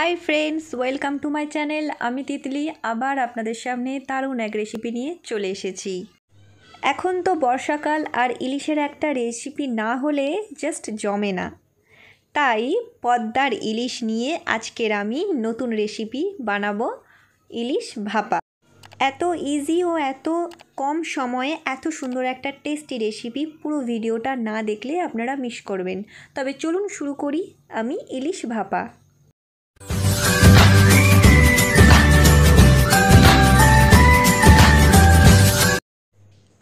high friends welcome to my channel আমি তিতলি আবার আপনাদের সামনে দারুণ এক রেসিপি নিয়ে চলে এসেছি এখন তো বর্ষাকাল আর ইলিশের একটা রেসিপি না হলে জাস্ট জমে না তাই পদ্মার ইলিশ নিয়ে আজকের আমি নতুন রেসিপি বানাবো ইলিশ ভাপা এত ইজি ও এত কম সময়ে এত সুন্দর একটা টেস্টি রেসিপি পুরো ভিডিওটা না দেখলে আপনারা মিস করবেন তবে চলুন শুরু করি আমি ইলিশ ভাপা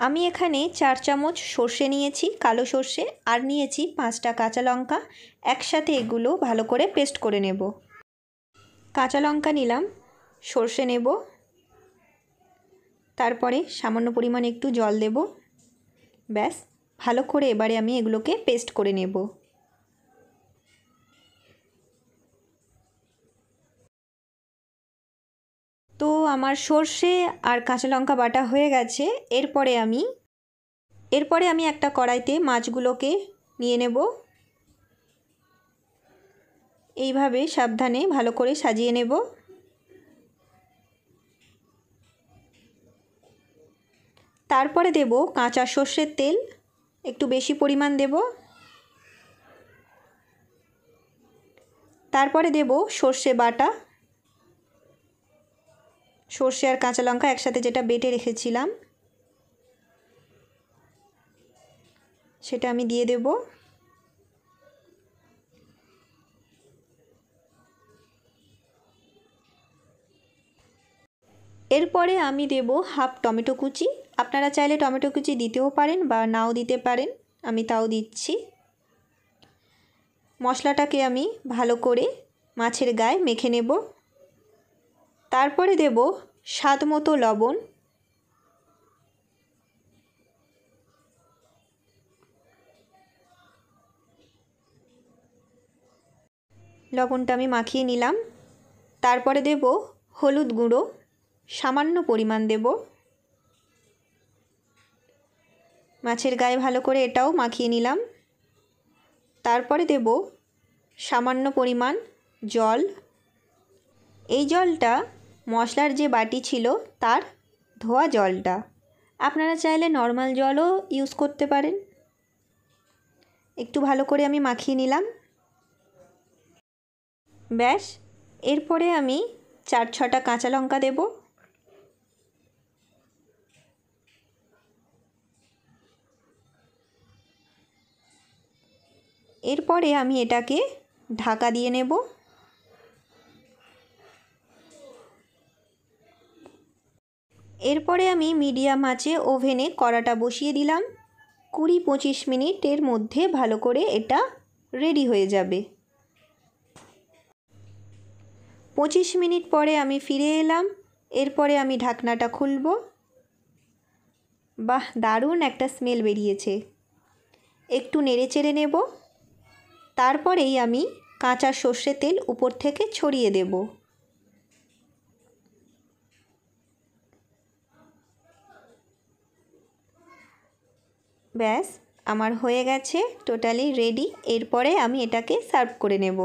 আমি এখানে চার চামচ সর্ষে নিয়েছি কালো সর্ষে আর নিয়েছি পাঁচটা কাঁচা লঙ্কা একসাথে এগুলো ভালো করে পেস্ট করে নেব কাঁচা লঙ্কা নিলাম সর্ষে নেব তারপরে সামান্য পরিমাণে একটু জল দেব ব্যাস ভালো করে এবারে আমি এগুলোকে পেস্ট করে নেব আমার সর্ষে আর কাঁচা লঙ্কা বাটা হয়ে গেছে এরপরে আমি এরপরে আমি একটা কড়াইতে মাছগুলোকে নিয়ে নেব এইভাবে সাবধানে ভালো করে সাজিয়ে নেব তারপরে দেব কাঁচা সর্ষের তেল একটু বেশি পরিমাণ দেব তারপরে দেব সর্ষে বাটা সর্ষে আর কাঁচা লঙ্কা একসাথে যেটা বেটে রেখেছিলাম সেটা আমি দিয়ে দেব এরপরে আমি দেব হাফ টমেটো কুচি আপনারা চাইলে টমেটো কুচি দিতেও পারেন বা নাও দিতে পারেন আমি তাও দিচ্ছি মশলাটাকে আমি ভালো করে মাছের গায়ে মেখে নেব তারপরে দেব স্বাদ মতো লবণ লবণটা আমি মাখিয়ে নিলাম তারপরে দেব হলুদ গুঁড়ো সামান্য পরিমাণ দেব মাছের গায়ে ভালো করে এটাও মাখিয়ে নিলাম তারপরে দেব সামান্য পরিমাণ জল এই জলটা মশলার যে বাটি ছিল তার ধোয়া জলটা আপনারা চাইলে নর্মাল জলও ইউজ করতে পারেন একটু ভালো করে আমি মাখিয়ে নিলাম ব্যাস এরপরে আমি চার ছটা কাঁচা লঙ্কা দেব এরপরে আমি এটাকে ঢাকা দিয়ে নেব এরপরে আমি মিডিয়াম আঁচে ওভেনে কড়াটা বসিয়ে দিলাম কুড়ি পঁচিশ মিনিটের মধ্যে ভালো করে এটা রেডি হয়ে যাবে পঁচিশ মিনিট পরে আমি ফিরে এলাম এরপরে আমি ঢাকনাটা খুলব বাহ দারুণ একটা স্মেল বেরিয়েছে একটু নেড়ে চেড়ে নেব তারপরেই আমি কাঁচা সর্ষে তেল উপর থেকে ছড়িয়ে দেবো ব্যাস আমার হয়ে গেছে টোটালি রেডি এরপরে আমি এটাকে সার্ভ করে নেব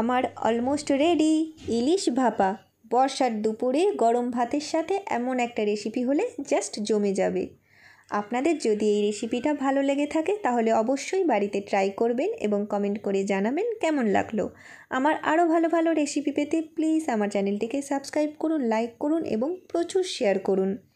আমার অলমোস্ট রেডি ইলিশ ভাপা বর্ষার দুপুরে গরম ভাতের সাথে এমন একটা রেসিপি হলে জাস্ট জমে যাবে আপনাদের যদি এই রেসিপিটা ভালো লেগে থাকে তাহলে অবশ্যই বাড়িতে ট্রাই করবেন এবং কমেন্ট করে জানাবেন কেমন লাগলো আমার আরও ভালো ভালো রেসিপি পেতে প্লিজ আমার চ্যানেলটিকে সাবস্ক্রাইব করুন লাইক করুন এবং প্রচুর শেয়ার করুন